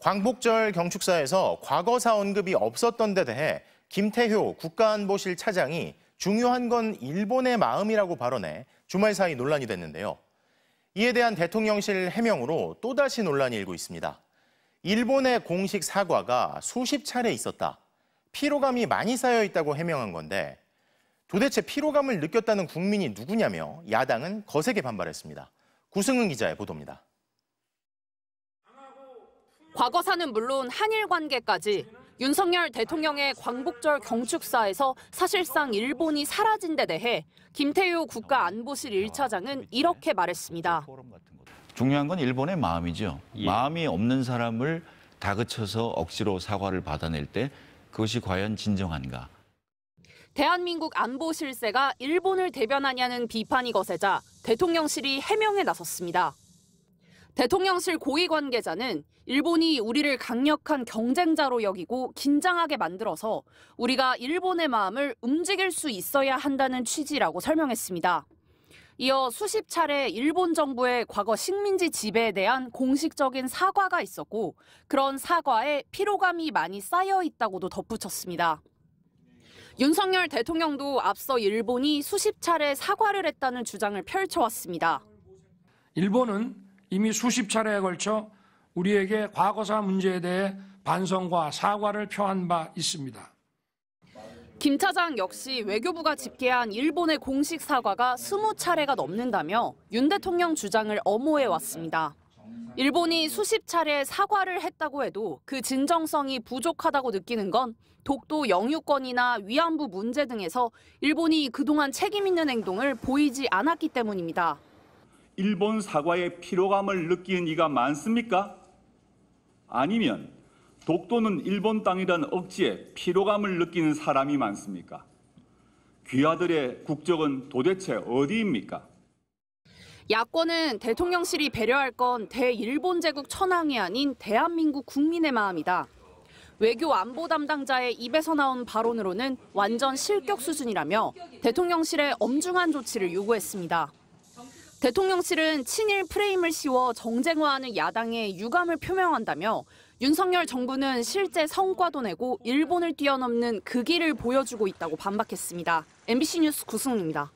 광복절 경축사에서 과거사 언급이 없었던 데 대해 김태효 국가안보실 차장이 중요한 건 일본의 마음이라고 발언해 주말 사이 논란이 됐는데요. 이에 대한 대통령실 해명으로 또다시 논란이 일고 있습니다. 일본의 공식 사과가 수십 차례 있었다. 피로감이 많이 쌓여 있다고 해명한 건데 도대체 피로감을 느꼈다는 국민이 누구냐며 야당은 거세게 반발했습니다. 구승은 기자의 보도입니다. 과거사는 물론 한일 관계까지 윤석열 대통령의 광복절 경축사에서 사실상 일본이 사라진 데 대해 김태효 국가안보실 1차장은 이렇게 말했습니다. 중요한 건 일본의 마음이죠. 예. 마음이 없는 사람을 다그쳐서 억지로 사과를 받아낼 때 그것이 과연 진정한가. 대한민국 안보 실세가 일본을 대변하냐는 비판이 거세자 대통령실이 해명에 나섰습니다. 대통령실 고위 관계자는 일본이 우리를 강력한 경쟁자로 여기고 긴장하게 만들어서 우리가 일본의 마음을 움직일 수 있어야 한다는 취지라고 설명했습니다. 이어 수십 차례 일본 정부의 과거 식민지 지배에 대한 공식적인 사과가 있었고 그런 사과에 피로감이 많이 쌓여 있다고도 덧붙였습니다. 윤석열 대통령도 앞서 일본이 수십 차례 사과를 했다는 주장을 펼쳐왔습니다. 일본은 이미 수십 차례에 걸쳐 우리에게 과거사 문제에 대해 반성과 사과를 표한 바 있습니다. 김 차장 역시 외교부가 집계한 일본의 공식 사과가 20차례가 넘는다며 윤 대통령 주장을 엄호해 왔습니다. 일본이 수십 차례 사과를 했다고 해도 그 진정성이 부족하다고 느끼는 건 독도 영유권이나 위안부 문제 등에서 일본이 그동안 책임 있는 행동을 보이지 않았기 때문입니다. 일본 사과의 피로감을 느끼는 이가 많습니까? 아니면 독도는 일본 땅이란는 억지에 피로감을 느끼는 사람이 많습니까? 귀하들의 국적은 도대체 어디입니까? 야권은 대통령실이 배려할 건 대일본 제국 천황이 아닌 대한민국 국민의 마음이다. 외교 안보 담당자의 입에서 나온 발언으로는 완전 실격 수준이라며 대통령실에 엄중한 조치를 요구했습니다. 대통령실은 친일 프레임을 씌워 정쟁화하는 야당에 유감을 표명한다며 윤석열 정부는 실제 성과도 내고 일본을 뛰어넘는 그 길을 보여주고 있다고 반박했습니다. MBC 뉴스 구승입니다.